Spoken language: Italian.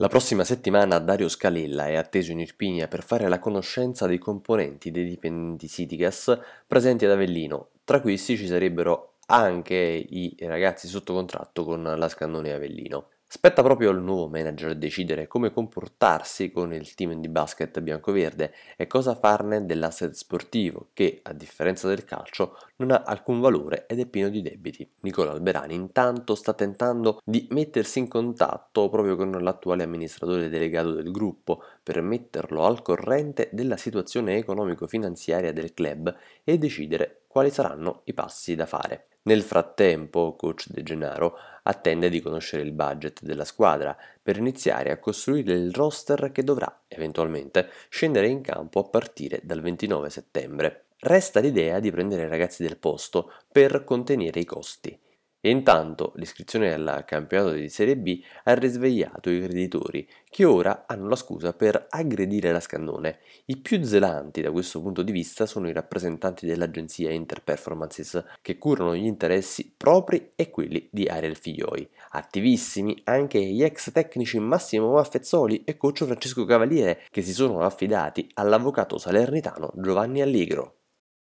La prossima settimana Dario Scalella è atteso in Irpinia per fare la conoscenza dei componenti dei dipendenti Citigas presenti ad Avellino. Tra questi ci sarebbero anche i ragazzi sotto contratto con la Scannone Avellino. Spetta proprio al nuovo manager decidere come comportarsi con il team di basket bianco-verde e cosa farne dell'asset sportivo che, a differenza del calcio, non ha alcun valore ed è pieno di debiti. Nicola Alberani intanto sta tentando di mettersi in contatto proprio con l'attuale amministratore delegato del gruppo per metterlo al corrente della situazione economico-finanziaria del club e decidere quali saranno i passi da fare. Nel frattempo, coach De Gennaro attende di conoscere il budget della squadra per iniziare a costruire il roster che dovrà eventualmente scendere in campo a partire dal 29 settembre. Resta l'idea di prendere i ragazzi del posto per contenere i costi e intanto l'iscrizione al campionato di Serie B ha risvegliato i creditori, che ora hanno la scusa per aggredire la Scannone. I più zelanti da questo punto di vista sono i rappresentanti dell'agenzia Inter Performances, che curano gli interessi propri e quelli di Ariel Figlioi. Attivissimi anche gli ex tecnici Massimo Maffezzoli e coach Francesco Cavaliere, che si sono affidati all'avvocato salernitano Giovanni Allegro.